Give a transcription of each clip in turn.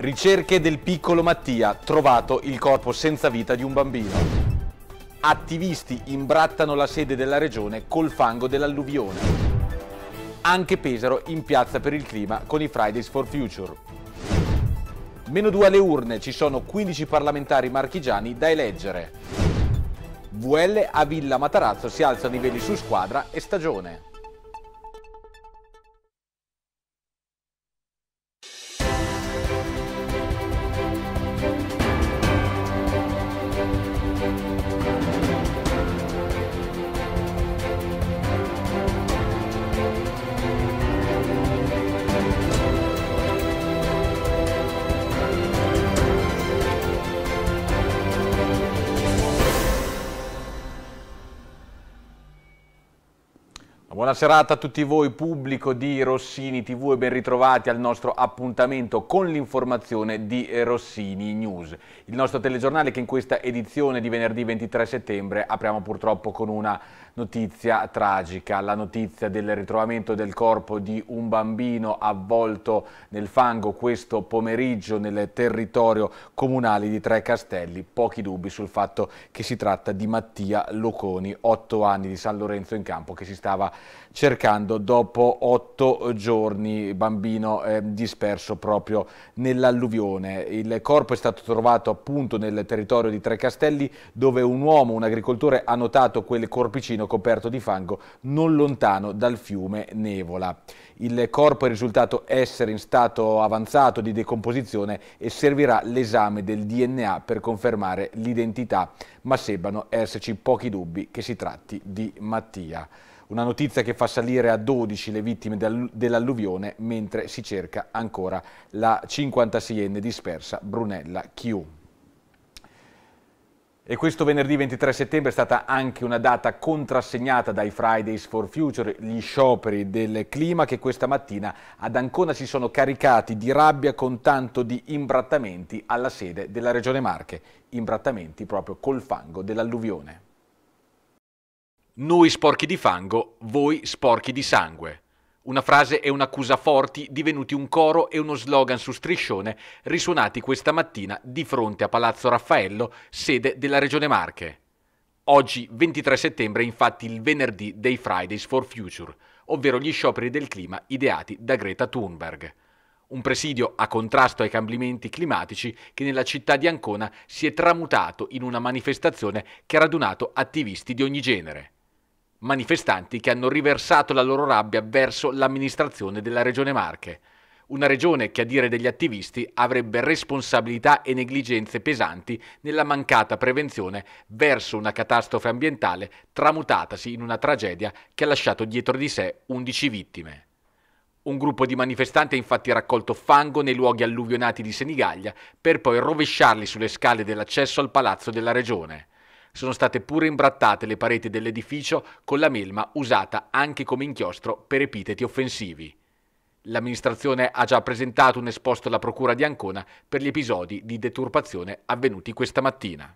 Ricerche del piccolo Mattia, trovato il corpo senza vita di un bambino. Attivisti imbrattano la sede della regione col fango dell'alluvione. Anche Pesaro in piazza per il clima con i Fridays for Future. Meno due alle urne, ci sono 15 parlamentari marchigiani da eleggere. VL a Villa Matarazzo si alza a livelli su squadra e stagione. Buona serata a tutti voi pubblico di Rossini TV e ben ritrovati al nostro appuntamento con l'informazione di eh, Rossini News. Il nostro telegiornale che in questa edizione di venerdì 23 settembre apriamo purtroppo con una notizia tragica, la notizia del ritrovamento del corpo di un bambino avvolto nel fango questo pomeriggio nel territorio comunale di Tre Castelli. Pochi dubbi sul fatto che si tratta di Mattia Loconi, 8 anni di San Lorenzo in campo, che si stava cercando dopo 8 giorni, bambino eh, disperso proprio nell'alluvione. Il corpo è stato trovato appunto nel territorio di Tre Castelli dove un uomo, un agricoltore, ha notato quel corpicino coperto di fango non lontano dal fiume Nevola. Il corpo è risultato essere in stato avanzato di decomposizione e servirà l'esame del DNA per confermare l'identità, ma sembrano esserci pochi dubbi che si tratti di Mattia. Una notizia che fa salire a 12 le vittime dell'alluvione mentre si cerca ancora la 56enne dispersa Brunella Chiù. E questo venerdì 23 settembre è stata anche una data contrassegnata dai Fridays for Future, gli scioperi del clima che questa mattina ad Ancona si sono caricati di rabbia con tanto di imbrattamenti alla sede della Regione Marche, imbrattamenti proprio col fango dell'alluvione. Noi sporchi di fango, voi sporchi di sangue. Una frase e un'accusa forti divenuti un coro e uno slogan su striscione risuonati questa mattina di fronte a Palazzo Raffaello, sede della Regione Marche. Oggi, 23 settembre, è infatti il venerdì dei Fridays for Future, ovvero gli scioperi del clima ideati da Greta Thunberg. Un presidio a contrasto ai cambiamenti climatici che nella città di Ancona si è tramutato in una manifestazione che ha radunato attivisti di ogni genere manifestanti che hanno riversato la loro rabbia verso l'amministrazione della Regione Marche, una regione che a dire degli attivisti avrebbe responsabilità e negligenze pesanti nella mancata prevenzione verso una catastrofe ambientale tramutatasi in una tragedia che ha lasciato dietro di sé 11 vittime. Un gruppo di manifestanti ha infatti raccolto fango nei luoghi alluvionati di Senigallia per poi rovesciarli sulle scale dell'accesso al palazzo della regione sono state pure imbrattate le pareti dell'edificio con la melma usata anche come inchiostro per epiteti offensivi. L'amministrazione ha già presentato un esposto alla Procura di Ancona per gli episodi di deturpazione avvenuti questa mattina.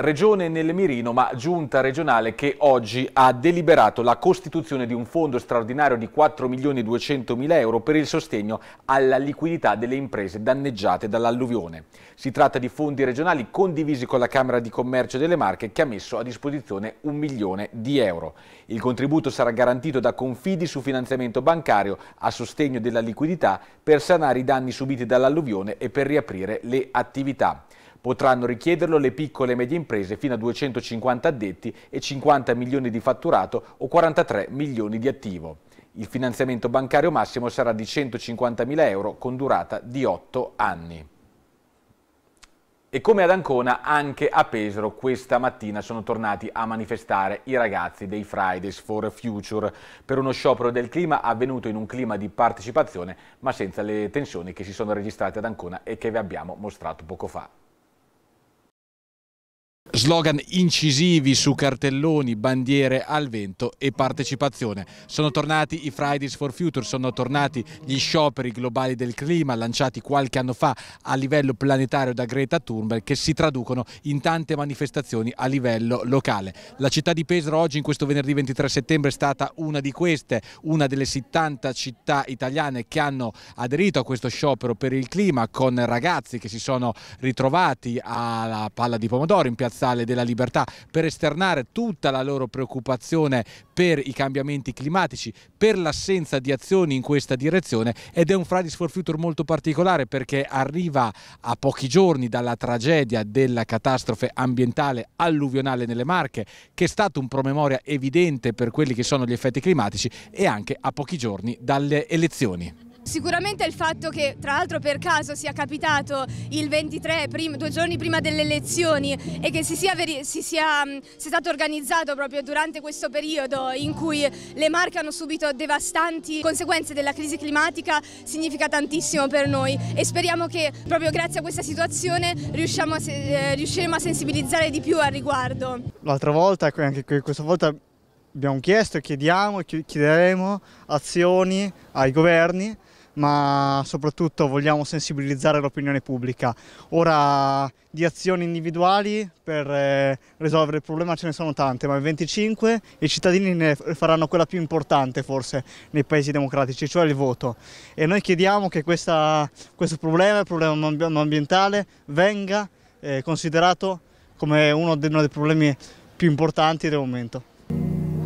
Regione nel mirino, ma giunta regionale che oggi ha deliberato la costituzione di un fondo straordinario di 4 milioni e 200 mila euro per il sostegno alla liquidità delle imprese danneggiate dall'alluvione. Si tratta di fondi regionali condivisi con la Camera di Commercio delle Marche che ha messo a disposizione un milione di euro. Il contributo sarà garantito da Confidi su finanziamento bancario a sostegno della liquidità per sanare i danni subiti dall'alluvione e per riaprire le attività. Potranno richiederlo le piccole e medie imprese fino a 250 addetti e 50 milioni di fatturato o 43 milioni di attivo. Il finanziamento bancario massimo sarà di 150.000 euro con durata di 8 anni. E come ad Ancona, anche a Pesaro questa mattina sono tornati a manifestare i ragazzi dei Fridays for Future per uno sciopero del clima avvenuto in un clima di partecipazione ma senza le tensioni che si sono registrate ad Ancona e che vi abbiamo mostrato poco fa. Slogan incisivi su cartelloni, bandiere al vento e partecipazione. Sono tornati i Fridays for Future, sono tornati gli scioperi globali del clima lanciati qualche anno fa a livello planetario da Greta Thunberg che si traducono in tante manifestazioni a livello locale. La città di Pesaro oggi in questo venerdì 23 settembre è stata una di queste, una delle 70 città italiane che hanno aderito a questo sciopero per il clima con ragazzi che si sono ritrovati alla palla di pomodoro in piazza piazzale della libertà per esternare tutta la loro preoccupazione per i cambiamenti climatici, per l'assenza di azioni in questa direzione ed è un Fridays for Future molto particolare perché arriva a pochi giorni dalla tragedia della catastrofe ambientale alluvionale nelle Marche che è stato un promemoria evidente per quelli che sono gli effetti climatici e anche a pochi giorni dalle elezioni. Sicuramente il fatto che tra l'altro per caso sia capitato il 23, prima, due giorni prima delle elezioni e che si sia, si sia, sia stato organizzato proprio durante questo periodo in cui le Marche hanno subito devastanti conseguenze della crisi climatica significa tantissimo per noi e speriamo che proprio grazie a questa situazione a, eh, riusciremo a sensibilizzare di più al riguardo. L'altra volta, anche questa volta abbiamo chiesto, chiediamo, chiederemo azioni ai governi ma soprattutto vogliamo sensibilizzare l'opinione pubblica. Ora di azioni individuali per eh, risolvere il problema ce ne sono tante, ma il 25 i cittadini ne faranno quella più importante forse nei paesi democratici, cioè il voto. E noi chiediamo che questa, questo problema, il problema ambientale, venga eh, considerato come uno dei, uno dei problemi più importanti del momento.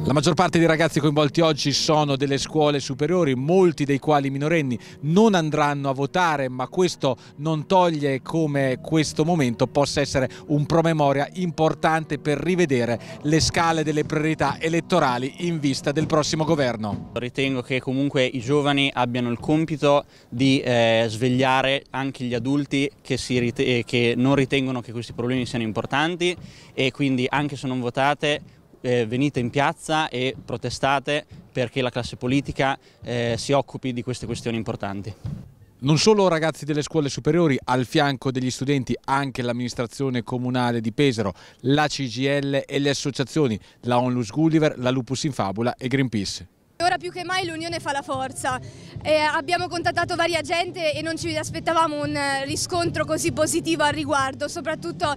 La maggior parte dei ragazzi coinvolti oggi sono delle scuole superiori, molti dei quali minorenni non andranno a votare, ma questo non toglie come questo momento possa essere un promemoria importante per rivedere le scale delle priorità elettorali in vista del prossimo governo. Ritengo che comunque i giovani abbiano il compito di eh, svegliare anche gli adulti che, rite eh, che non ritengono che questi problemi siano importanti e quindi anche se non votate eh, venite in piazza e protestate perché la classe politica eh, si occupi di queste questioni importanti. Non solo ragazzi delle scuole superiori, al fianco degli studenti anche l'amministrazione comunale di Pesaro, la CGL e le associazioni, la Onlus Gulliver, la Lupus in Fabula e Greenpeace ora più che mai l'unione fa la forza. Eh, abbiamo contattato varia gente e non ci aspettavamo un riscontro così positivo al riguardo, soprattutto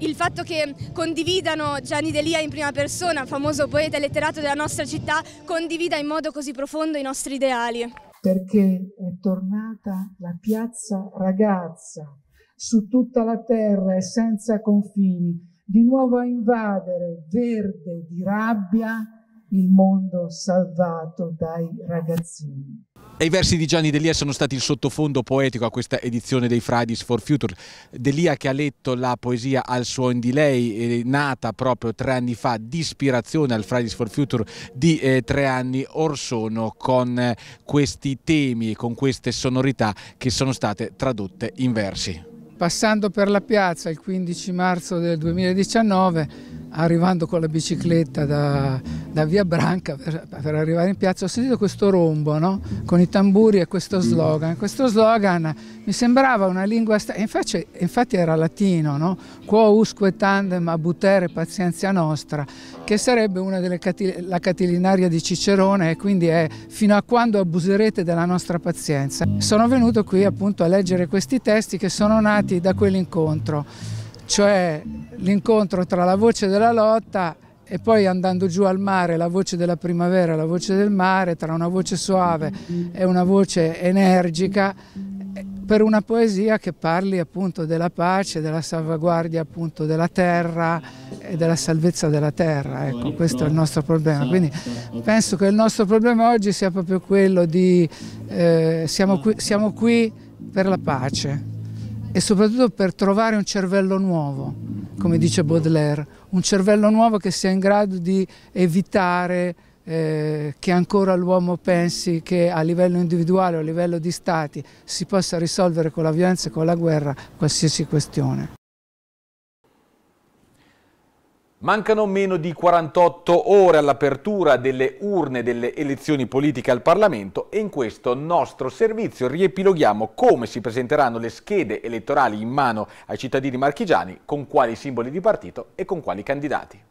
il fatto che condividano Gianni Delia in prima persona, famoso poeta e letterato della nostra città, condivida in modo così profondo i nostri ideali. Perché è tornata la piazza ragazza su tutta la terra e senza confini, di nuovo a invadere verde di rabbia il mondo salvato dai ragazzini. E i versi di Gianni Delia sono stati il sottofondo poetico a questa edizione dei Fridays for Future. Delia che ha letto la poesia Al suon di lei, eh, nata proprio tre anni fa di ispirazione al Fridays for Future di eh, tre anni or sono, con eh, questi temi e con queste sonorità che sono state tradotte in versi. Passando per la piazza il 15 marzo del 2019 arrivando con la bicicletta da, da via Branca per, per, arrivare in piazza, ho sentito questo rombo no? con i tamburi e questo mm. slogan. Questo slogan mi sembrava una lingua infatti, infatti, era latino, no? quo usque tandem abutere pazienza nostra, che sarebbe una delle catil la catilinaria di Cicerone e quindi è fino a quando abuserete della nostra pazienza. Sono venuto qui appunto a leggere questi testi che sono nati da quell'incontro cioè l'incontro tra la voce della lotta e poi andando giù al mare la voce della primavera, la voce del mare, tra una voce soave e una voce energica, per una poesia che parli appunto della pace, della salvaguardia appunto della terra e della salvezza della terra, ecco questo è il nostro problema, quindi penso che il nostro problema oggi sia proprio quello di eh, siamo qui, siamo qui per la pace e soprattutto per trovare un cervello nuovo, come dice Baudelaire, un cervello nuovo che sia in grado di evitare eh, che ancora l'uomo pensi che a livello individuale o a livello di stati si possa risolvere con la violenza e con la guerra qualsiasi questione. Mancano meno di 48 ore all'apertura delle urne delle elezioni politiche al Parlamento e in questo nostro servizio riepiloghiamo come si presenteranno le schede elettorali in mano ai cittadini marchigiani, con quali simboli di partito e con quali candidati.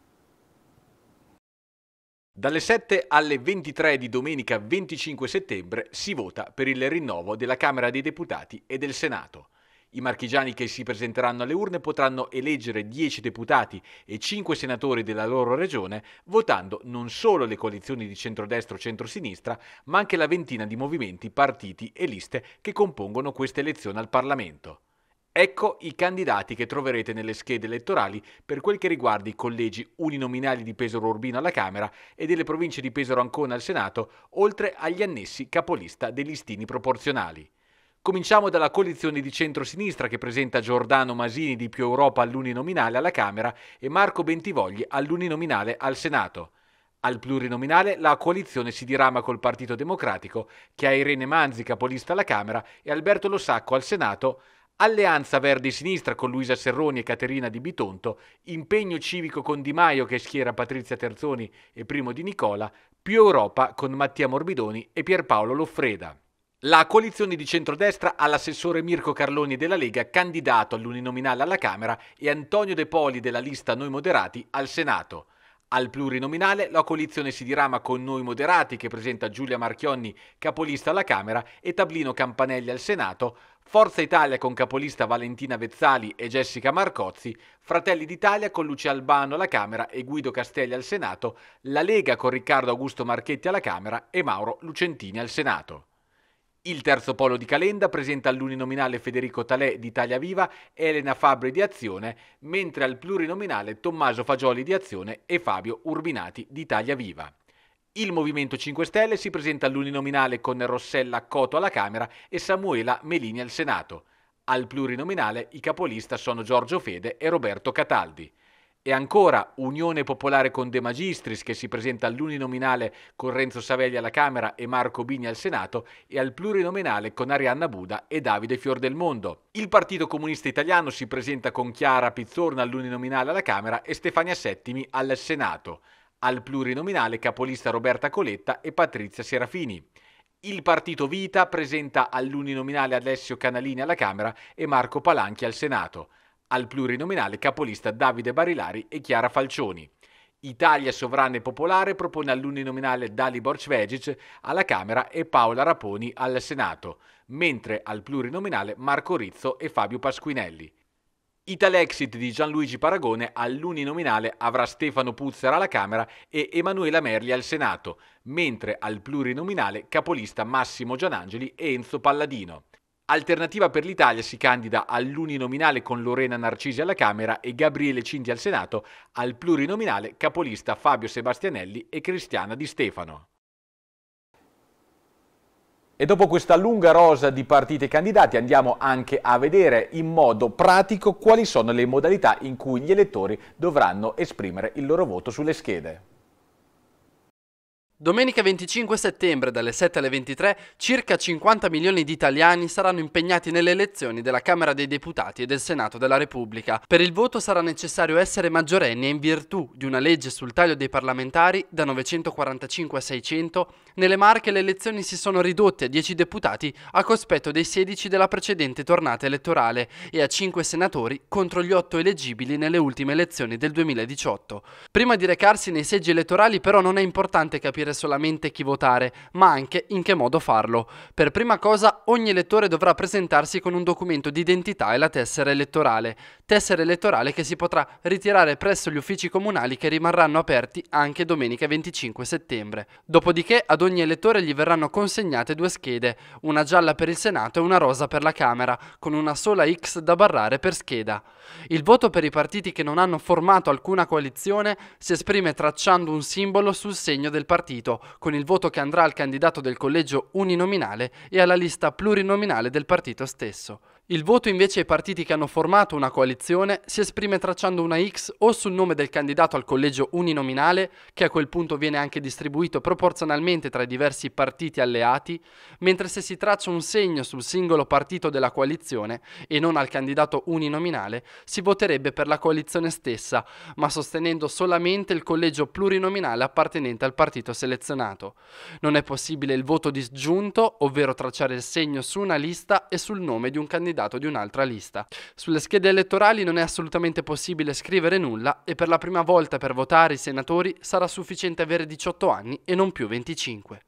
Dalle 7 alle 23 di domenica 25 settembre si vota per il rinnovo della Camera dei Deputati e del Senato. I marchigiani che si presenteranno alle urne potranno eleggere 10 deputati e 5 senatori della loro regione, votando non solo le coalizioni di centrodestra o centrosinistra, ma anche la ventina di movimenti, partiti e liste che compongono questa elezione al Parlamento. Ecco i candidati che troverete nelle schede elettorali per quel che riguarda i collegi uninominali di Pesaro Urbino alla Camera e delle province di Pesaro Ancona al Senato, oltre agli annessi capolista dei listini proporzionali. Cominciamo dalla coalizione di centrosinistra che presenta Giordano Masini di Più Europa all'uninominale alla Camera e Marco Bentivogli all'uninominale al Senato. Al plurinominale la coalizione si dirama col Partito Democratico, che ha Irene Manzi capolista alla Camera e Alberto Losacco al Senato, Alleanza Verdi-Sinistra con Luisa Serroni e Caterina Di Bitonto, impegno civico con Di Maio che schiera Patrizia Terzoni e Primo Di Nicola, più Europa con Mattia Morbidoni e Pierpaolo Loffreda. La coalizione di centrodestra ha l'assessore Mirko Carloni della Lega, candidato all'uninominale alla Camera, e Antonio De Poli della lista Noi Moderati al Senato. Al plurinominale la coalizione si dirama con Noi Moderati che presenta Giulia Marchionni capolista alla Camera e Tablino Campanelli al Senato, Forza Italia con capolista Valentina Vezzali e Jessica Marcozzi, Fratelli d'Italia con Lucia Albano alla Camera e Guido Castelli al Senato, la Lega con Riccardo Augusto Marchetti alla Camera e Mauro Lucentini al Senato. Il terzo polo di Calenda presenta all'uninominale Federico Talè di Italia Viva Elena Fabri di Azione, mentre al plurinominale Tommaso Fagioli di Azione e Fabio Urbinati di Italia Viva. Il Movimento 5 Stelle si presenta all'uninominale con Rossella Coto alla Camera e Samuela Melini al Senato. Al plurinominale i capolista sono Giorgio Fede e Roberto Cataldi. E ancora Unione Popolare con De Magistris che si presenta all'uninominale con Renzo Savelli alla Camera e Marco Bini al Senato e al plurinominale con Arianna Buda e Davide Fiordelmondo. Il Partito Comunista Italiano si presenta con Chiara Pizzorna all'uninominale alla Camera e Stefania Settimi al Senato, al plurinominale capolista Roberta Coletta e Patrizia Serafini. Il partito Vita presenta all'uninominale Alessio Canalini alla Camera e Marco Palanchi al Senato al plurinominale capolista Davide Barilari e Chiara Falcioni. Italia Sovrana e Popolare propone all'uninominale Dalibor Cvegic alla Camera e Paola Raponi al Senato, mentre al plurinominale Marco Rizzo e Fabio Pasquinelli. Italexit di Gianluigi Paragone all'uninominale avrà Stefano Puzzera alla Camera e Emanuela Merli al Senato, mentre al plurinominale capolista Massimo Gianangeli e Enzo Palladino. Alternativa per l'Italia si candida all'uninominale con Lorena Narcisi alla Camera e Gabriele Cinti al Senato, al plurinominale capolista Fabio Sebastianelli e Cristiana Di Stefano. E dopo questa lunga rosa di partite e candidati andiamo anche a vedere in modo pratico quali sono le modalità in cui gli elettori dovranno esprimere il loro voto sulle schede. Domenica 25 settembre dalle 7 alle 23 circa 50 milioni di italiani saranno impegnati nelle elezioni della Camera dei Deputati e del Senato della Repubblica. Per il voto sarà necessario essere maggiorenni e in virtù di una legge sul taglio dei parlamentari da 945 a 600, nelle Marche le elezioni si sono ridotte a 10 deputati a cospetto dei 16 della precedente tornata elettorale e a 5 senatori contro gli 8 eleggibili nelle ultime elezioni del 2018. Prima di recarsi nei seggi elettorali però non è importante capire decidere solamente chi votare, ma anche in che modo farlo. Per prima cosa ogni elettore dovrà presentarsi con un documento d'identità e la tessera elettorale tessera elettorale che si potrà ritirare presso gli uffici comunali che rimarranno aperti anche domenica 25 settembre. Dopodiché ad ogni elettore gli verranno consegnate due schede, una gialla per il Senato e una rosa per la Camera, con una sola X da barrare per scheda. Il voto per i partiti che non hanno formato alcuna coalizione si esprime tracciando un simbolo sul segno del partito, con il voto che andrà al candidato del collegio uninominale e alla lista plurinominale del partito stesso. Il voto invece ai partiti che hanno formato una coalizione si esprime tracciando una X o sul nome del candidato al collegio uninominale, che a quel punto viene anche distribuito proporzionalmente tra i diversi partiti alleati, mentre se si traccia un segno sul singolo partito della coalizione e non al candidato uninominale, si voterebbe per la coalizione stessa, ma sostenendo solamente il collegio plurinominale appartenente al partito selezionato. Non è possibile il voto disgiunto, ovvero tracciare il segno su una lista e sul nome di un candidato candidato di un'altra lista. Sulle schede elettorali non è assolutamente possibile scrivere nulla e per la prima volta per votare i senatori sarà sufficiente avere 18 anni e non più 25.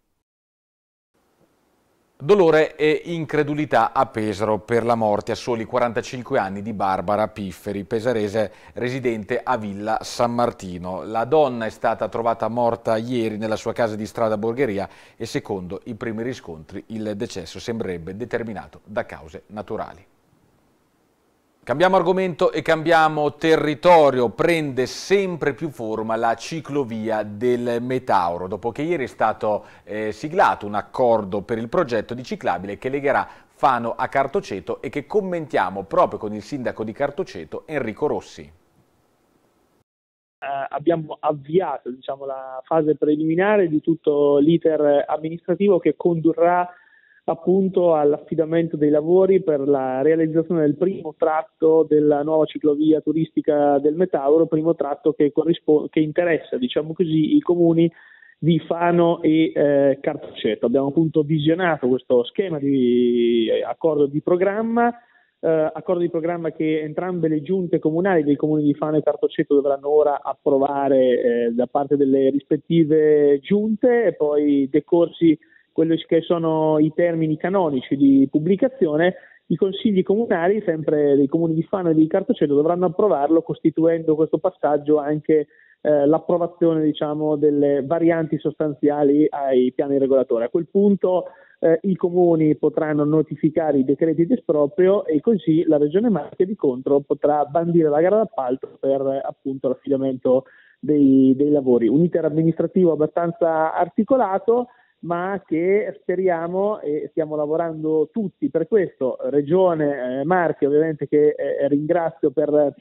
Dolore e incredulità a Pesaro per la morte a soli 45 anni di Barbara Pifferi, pesarese residente a Villa San Martino. La donna è stata trovata morta ieri nella sua casa di strada Borgheria e secondo i primi riscontri il decesso sembrerebbe determinato da cause naturali. Cambiamo argomento e cambiamo territorio, prende sempre più forma la ciclovia del Metauro, dopo che ieri è stato eh, siglato un accordo per il progetto di ciclabile che legherà Fano a Cartoceto e che commentiamo proprio con il sindaco di Cartoceto Enrico Rossi. Eh, abbiamo avviato diciamo, la fase preliminare di tutto l'iter amministrativo che condurrà appunto all'affidamento dei lavori per la realizzazione del primo tratto della nuova ciclovia turistica del Metauro, primo tratto che, corrispo- che interessa diciamo così, i comuni di Fano e eh, Cartacetto. Abbiamo appunto visionato questo schema di eh, accordo di programma, eh, accordo di programma che entrambe le giunte comunali dei comuni di Fano e Cartacetto dovranno ora approvare eh, da parte delle rispettive giunte e poi decorsi quelli che sono i termini canonici di pubblicazione, i consigli comunali, sempre dei comuni di Fano e di Cartoceto, dovranno approvarlo costituendo questo passaggio anche eh, l'approvazione diciamo, delle varianti sostanziali ai piani regolatori. A quel punto eh, i comuni potranno notificare i decreti d'esproprio e così la Regione Marche di contro potrà bandire la gara d'appalto per appunto, l'affidamento dei, dei lavori. Un iter amministrativo abbastanza articolato ma che speriamo e stiamo lavorando tutti per questo, Regione, eh, Marche ovviamente che eh, ringrazio per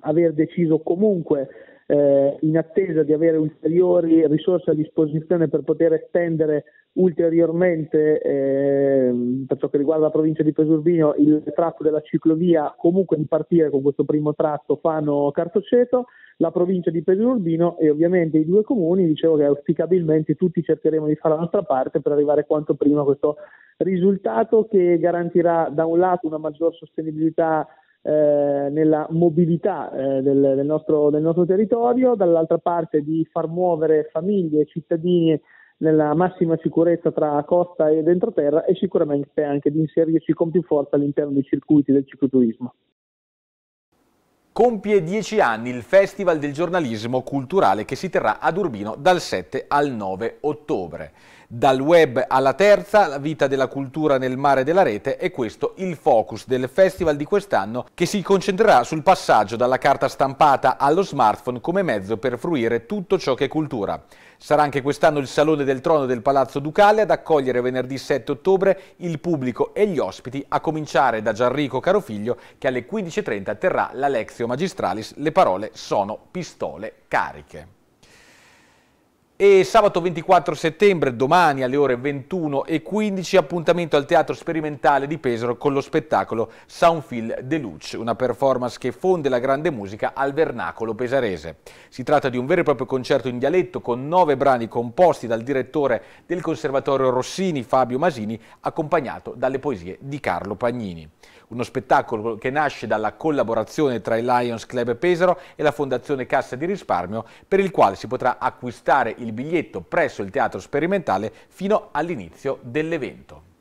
aver deciso comunque eh, in attesa di avere ulteriori risorse a disposizione per poter estendere ulteriormente, eh, per ciò che riguarda la provincia di Pesurbino, il tratto della ciclovia, comunque di partire con questo primo tratto Fano-Cartoceto, la provincia di Pesurbino e ovviamente i due comuni, dicevo che auspicabilmente tutti cercheremo di fare la nostra parte per arrivare quanto prima a questo risultato che garantirà da un lato una maggior sostenibilità eh, nella mobilità eh, del, del, nostro, del, nostro, territorio, dall'altra parte di far muovere famiglie e cittadini nella massima sicurezza tra costa e entroterra e sicuramente anche di inserirci con più forza all'interno dei circuiti del cicloturismo. Compie dieci anni il Festival del giornalismo culturale che si terrà ad Urbino dal 7 al 9 ottobre. Dal web alla terza, la vita della cultura nel mare della rete è questo il focus del festival di quest'anno che si concentrerà sul passaggio dalla carta stampata allo smartphone come mezzo per fruire tutto ciò che è cultura. Sarà anche quest'anno il Salone del Trono del Palazzo Ducale ad accogliere venerdì 7 ottobre il pubblico e gli ospiti, a cominciare da Gianrico Carofiglio che alle 15.30 terrà l'Alexio Magistralis Le parole sono pistole cariche. E sabato 24 settembre, domani alle ore 21.15, appuntamento al Teatro Sperimentale di Pesaro con lo spettacolo Soundfield Deluxe, una performance che fonde la grande musica al vernacolo pesarese. Si tratta di un vero e proprio concerto in dialetto con nove brani composti dal direttore del Conservatorio Rossini, Fabio Masini, accompagnato dalle poesie di Carlo Pagnini uno spettacolo che nasce dalla collaborazione tra il Lions Club Pesaro e la Fondazione Cassa di Risparmio, per il quale si potrà acquistare il biglietto presso il Teatro Sperimentale fino all'inizio dell'evento.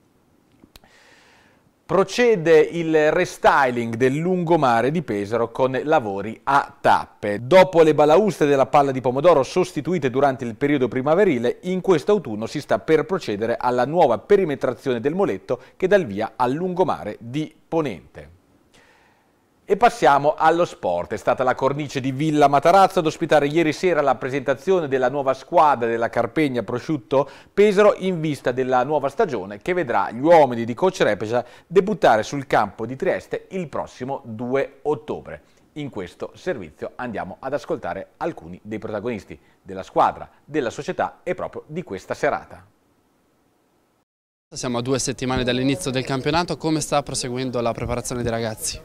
Procede il restyling del lungomare di Pesaro con lavori a tappe. Dopo le balaustre della palla di pomodoro sostituite durante il periodo primaverile, in quest'autunno si sta per procedere alla nuova perimetrazione del moletto che dà il via al lungomare di Ponente. E passiamo allo sport. È stata la cornice di Villa Matarazzo ad ospitare ieri sera la presentazione della nuova squadra della Carpegna Prosciutto Pesaro in vista della nuova stagione che vedrà gli uomini di Coach Repesa debuttare sul campo di Trieste il prossimo 2 ottobre. In questo servizio andiamo ad ascoltare alcuni dei protagonisti della squadra, della società e proprio di questa serata. Siamo a due settimane dall'inizio del campionato, come sta proseguendo la preparazione dei ragazzi?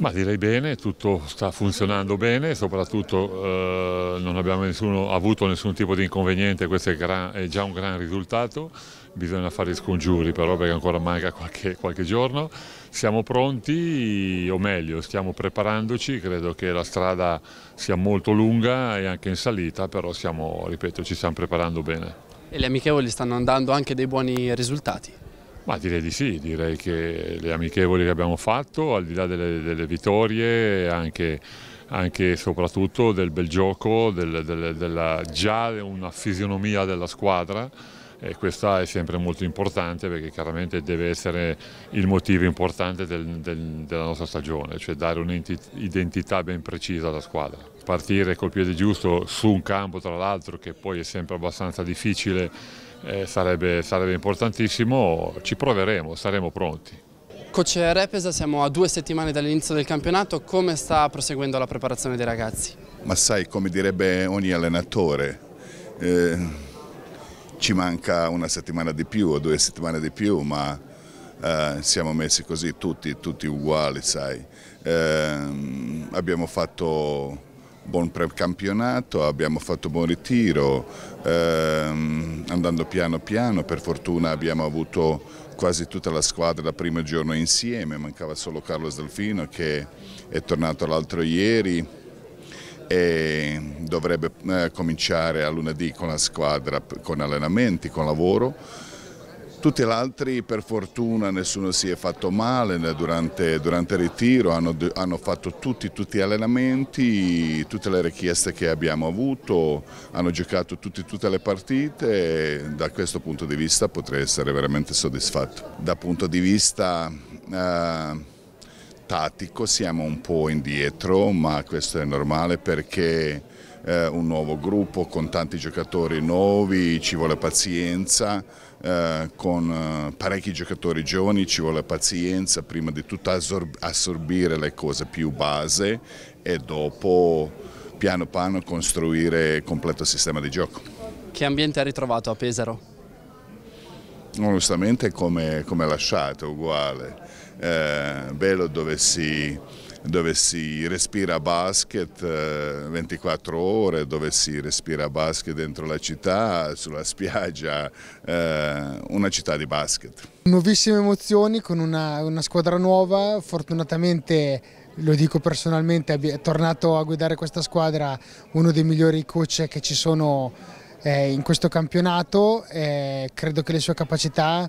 Ma direi bene, tutto sta funzionando bene, soprattutto eh, non abbiamo nessuno, avuto nessun tipo di inconveniente, questo è, gran, è, già un gran risultato, bisogna fare scongiuri però perché ancora manca qualche, qualche giorno. Siamo pronti, o meglio stiamo preparandoci, credo che la strada sia molto lunga e anche in salita, però siamo, ripeto, ci stiamo preparando bene. E le amichevoli stanno andando anche dei buoni risultati? Ma direi di sì, direi che le amichevoli che abbiamo fatto, al di là delle, delle vittorie, anche anche e soprattutto del bel gioco, del, del, della, già una fisionomia della squadra e questa è sempre molto importante perché chiaramente deve essere il motivo importante del, del, della nostra stagione, cioè dare un'identità ben precisa alla squadra. Partire col piede giusto su un campo tra l'altro che poi è sempre abbastanza difficile eh, sarebbe, sarebbe importantissimo, ci proveremo, saremo pronti. Coach Repesa, siamo a due settimane dall'inizio del campionato, come sta proseguendo la preparazione dei ragazzi? Ma sai, come direbbe ogni allenatore, eh, ci manca una settimana di più o due settimane di più, ma eh, siamo messi così tutti, tutti uguali, sai. Eh, abbiamo fatto buon precampionato, abbiamo fatto buon ritiro, ehm, andando piano piano, per fortuna abbiamo avuto quasi tutta la squadra da primo giorno insieme, mancava solo Carlos Delfino che è tornato l'altro ieri e dovrebbe eh, cominciare a lunedì con la squadra, con allenamenti, con lavoro tutti gli altri per fortuna nessuno si è fatto male durante, durante il ritiro, hanno, hanno fatto tutti, gli allenamenti, tutte le richieste che abbiamo avuto, hanno giocato tutti, tutte le partite e da questo punto di vista potrei essere veramente soddisfatto. Dal punto di vista eh, tattico siamo un po' indietro ma questo è normale perché eh, un nuovo gruppo con tanti giocatori nuovi, ci vuole pazienza. Eh, con eh, parecchi giocatori giovani, ci vuole pazienza prima di tutto assorbire le cose più base e dopo piano piano costruire il completo sistema di gioco. Che ambiente ha ritrovato a Pesaro? Onestamente come, come lasciato, uguale, eh, bello dove si dove si respira basket 24 eh, ore, dove si respira basket dentro la città, sulla spiaggia, eh, una città di basket. Nuovissime emozioni con una, una squadra nuova, fortunatamente lo dico personalmente, è tornato a guidare questa squadra uno dei migliori coach che ci sono eh, in questo campionato, credo che le sue capacità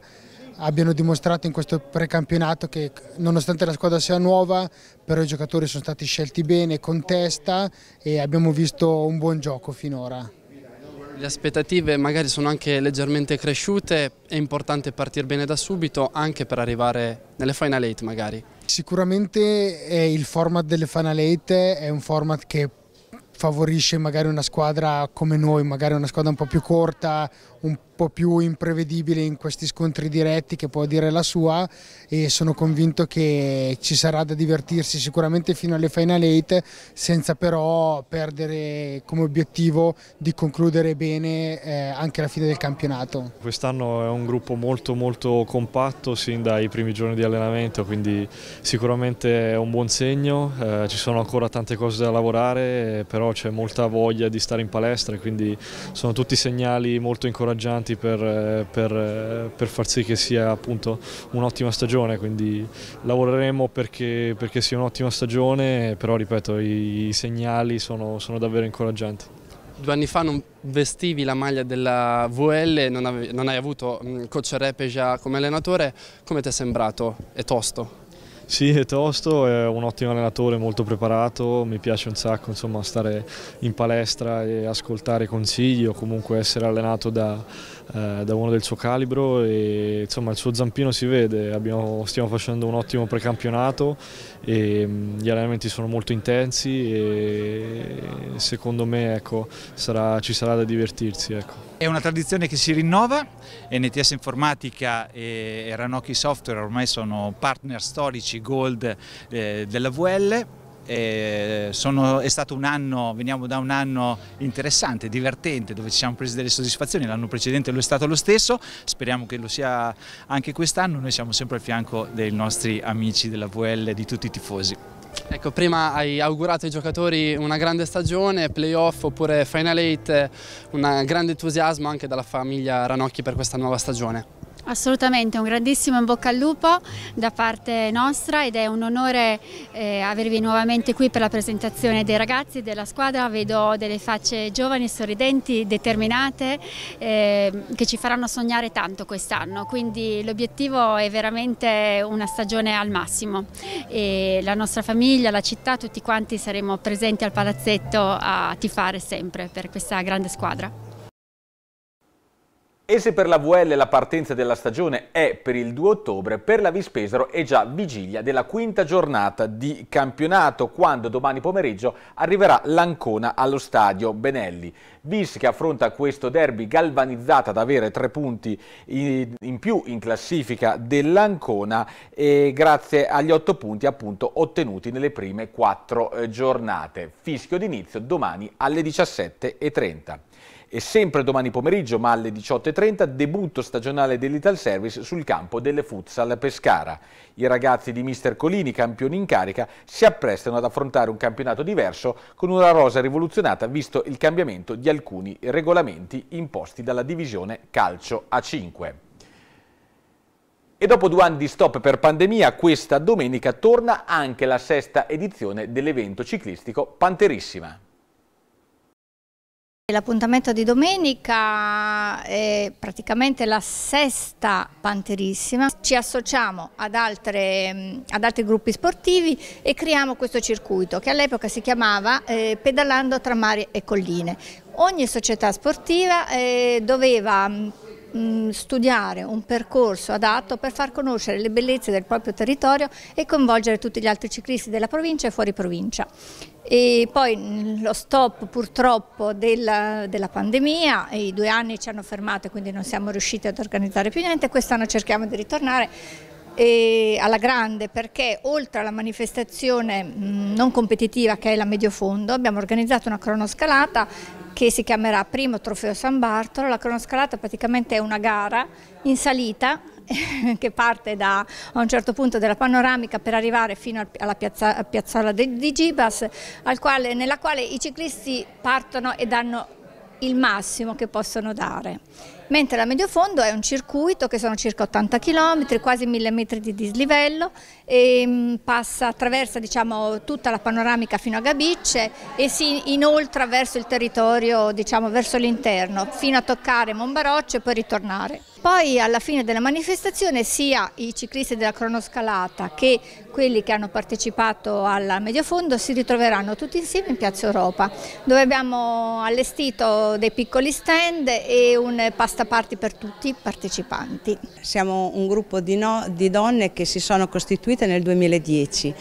abbiano dimostrato in questo precampionato che nonostante la squadra sia nuova, però i giocatori sono stati scelti bene, con testa e abbiamo visto un buon gioco finora. Le aspettative magari sono anche leggermente cresciute, è importante partire bene da subito anche per arrivare nelle Final 8 magari. Sicuramente il format delle Final 8 è un format che favorisce magari una squadra come noi, magari una squadra un po' più corta, un po' più imprevedibile in questi scontri diretti che può dire la sua e sono convinto che ci sarà da divertirsi sicuramente fino alle Final 8 senza però perdere come obiettivo di concludere bene eh, anche la fine del campionato. Quest'anno è un gruppo molto molto compatto sin dai primi giorni di allenamento quindi sicuramente è un buon segno, eh, ci sono ancora tante cose da lavorare però c'è molta voglia di stare in palestra quindi sono tutti segnali molto incoraggianti incoraggianti per, eh, per, eh, per, far sì che sia appunto un'ottima stagione, quindi lavoreremo perché, perché sia un'ottima stagione, però ripeto i, i segnali sono, sono davvero incoraggianti due anni fa non vestivi la maglia della VL, non, avevi, non hai avuto coach Repeja come allenatore, come ti è sembrato? È tosto? Sì, è tosto, è un ottimo allenatore, molto preparato, mi piace un sacco insomma, stare in palestra e ascoltare consigli o comunque essere allenato da eh, da uno del suo calibro e insomma il suo zampino si vede, Abbiamo, stiamo facendo un ottimo precampionato e mm, gli allenamenti sono molto intensi e secondo me ecco, sarà, ci sarà da divertirsi. Ecco. È una tradizione che si rinnova, NTS Informatica e Ranocchi Software ormai sono partner storici gold eh, VL, eh, sono, è stato un anno, veniamo da un anno interessante, divertente, dove ci siamo presi delle soddisfazioni, l'anno precedente lo è stato lo stesso, speriamo che lo sia anche quest'anno, noi siamo sempre al fianco dei nostri amici della VL, di tutti i tifosi. Ecco, prima hai augurato ai giocatori una grande stagione, playoff oppure Final 8, eh, un grande entusiasmo anche dalla famiglia Ranocchi per questa nuova stagione. Assolutamente, un grandissimo in bocca al lupo da parte nostra ed è un onore eh, avervi nuovamente qui per la presentazione dei ragazzi della squadra. Vedo delle facce giovani, sorridenti, determinate eh, che ci faranno sognare tanto quest'anno, quindi l'obiettivo è veramente una stagione al massimo. E la nostra famiglia, la città, tutti quanti saremo presenti al palazzetto a tifare sempre per questa grande squadra. E se per la VL la partenza della stagione è per il 2 ottobre, per la Vispesaro è già vigilia della quinta giornata di campionato, quando domani pomeriggio arriverà l'Ancona allo stadio Benelli. Vis che affronta questo derby galvanizzata ad avere tre punti in più in classifica dell'Ancona e grazie agli otto punti appunto ottenuti nelle prime quattro eh, giornate. Fischio d'inizio domani alle 17.30 e sempre domani pomeriggio ma alle 18.30 debutto stagionale dell'Ital Service sul campo delle Futsal Pescara. I ragazzi di Mister Colini, campioni in carica, si apprestano ad affrontare un campionato diverso con una rosa rivoluzionata visto il cambiamento di alcuni regolamenti imposti dalla divisione calcio A5. E dopo due anni di stop per pandemia, questa domenica torna anche la sesta edizione dell'evento ciclistico Panterissima. L'appuntamento di domenica è praticamente la sesta panterissima. Ci associamo ad, altre, ad altri gruppi sportivi e creiamo questo circuito che all'epoca si chiamava eh, Pedalando tra mari e colline. Ogni società sportiva eh, doveva mm, mm, studiare un percorso adatto per far conoscere le bellezze del proprio territorio e coinvolgere tutti gli altri ciclisti della provincia e fuori provincia. E poi mm, lo stop purtroppo della, della pandemia, i due anni ci hanno fermato quindi non siamo riusciti ad organizzare più niente, quest'anno cerchiamo di ritornare e alla grande perché oltre alla manifestazione non competitiva che è la Mediofondo abbiamo organizzato una cronoscalata che si chiamerà primo trofeo San Bartolo, la cronoscalata praticamente è una gara in salita che parte da a un certo punto della panoramica per arrivare fino alla piazza, piazzola di Gibas quale, nella quale i ciclisti partono e danno il massimo che possono dare. Mentre la Mediofondo è un circuito che sono circa 80 km, quasi 1000 metri di dislivello, e mm, passa, attraversa diciamo, tutta la panoramica fino a Gabicce e si inoltra verso il territorio, diciamo, verso l'interno, fino a toccare Monbaroccio e poi ritornare. Poi alla fine della manifestazione sia i ciclisti della cronoscalata che quelli che hanno partecipato al Mediofondo si ritroveranno tutti insieme in Piazza Europa dove abbiamo allestito dei piccoli stand e un pasta party per tutti i partecipanti. Siamo un gruppo di, no, di donne che si sono costituite nel 2010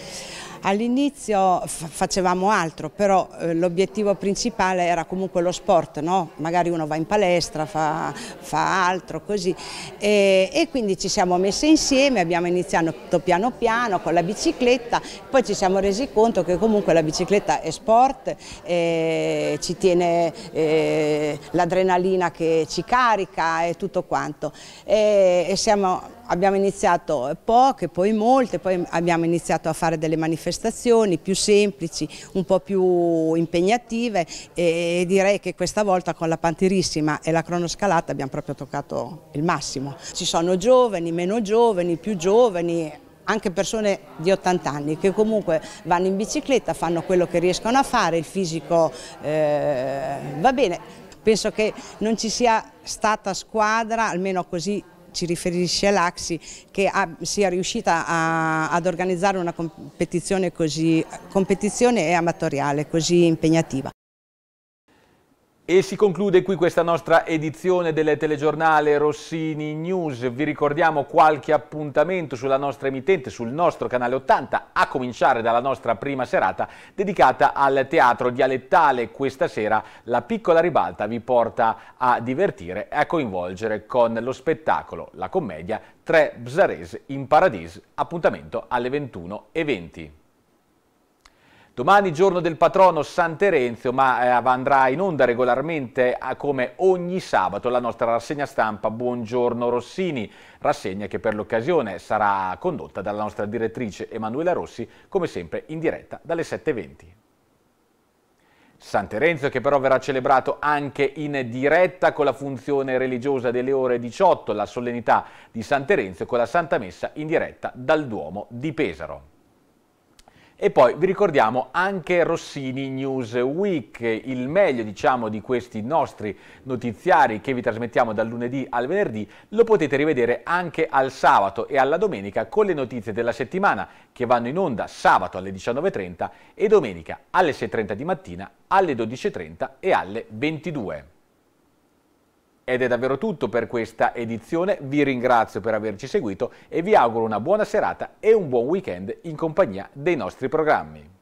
All'inizio facevamo altro, però eh, l'obiettivo principale era comunque lo sport, no? magari uno va in palestra, fa, fa altro, così. E, e, quindi ci siamo messe insieme, abbiamo iniziato piano piano con la bicicletta, poi ci siamo resi conto che comunque la bicicletta è sport, eh, ci tiene eh, l'adrenalina che ci carica e tutto quanto. E, e siamo Abbiamo iniziato poche, poi molte, poi abbiamo iniziato a fare delle manifestazioni più semplici, un po' più impegnative e direi che questa volta con la Pantirissima e la cronoscalata abbiamo proprio toccato il massimo. Ci sono giovani, meno giovani, più giovani, anche persone di 80 anni che comunque vanno in bicicletta, fanno quello che riescono a fare, il fisico eh, va bene. Penso che non ci sia stata squadra, almeno così ci riferisce l'Axi che ha, sia riuscita a, ad organizzare una competizione così competizione amatoriale così impegnativa. E si conclude qui questa nostra edizione del telegiornale Rossini News. Vi ricordiamo qualche appuntamento sulla nostra emittente, sul nostro canale 80, a cominciare dalla nostra prima serata dedicata al teatro dialettale. Questa sera la piccola ribalta vi porta a divertire e a coinvolgere con lo spettacolo, la commedia Tre Bzarese in Paradis, appuntamento alle 21.20. Domani giorno del patrono San Terenzio, ma eh, andrà in onda regolarmente come ogni sabato la nostra rassegna stampa Buongiorno Rossini, rassegna che per l'occasione sarà condotta dalla nostra direttrice Emanuela Rossi, come sempre in diretta dalle 7.20. San Terenzio che però verrà celebrato anche in diretta con la funzione religiosa delle ore 18, la solennità di San Terenzio con la Santa Messa in diretta dal Duomo di Pesaro. E poi vi ricordiamo anche Rossini News Week, il meglio diciamo, di questi nostri notiziari che vi trasmettiamo dal lunedì al venerdì, lo potete rivedere anche al sabato e alla domenica con le notizie della settimana che vanno in onda sabato alle 19.30 e domenica alle 6.30 di mattina, alle 12.30 e alle 22. Ed è davvero tutto per questa edizione, vi ringrazio per averci seguito e vi auguro una buona serata e un buon weekend in compagnia dei nostri programmi.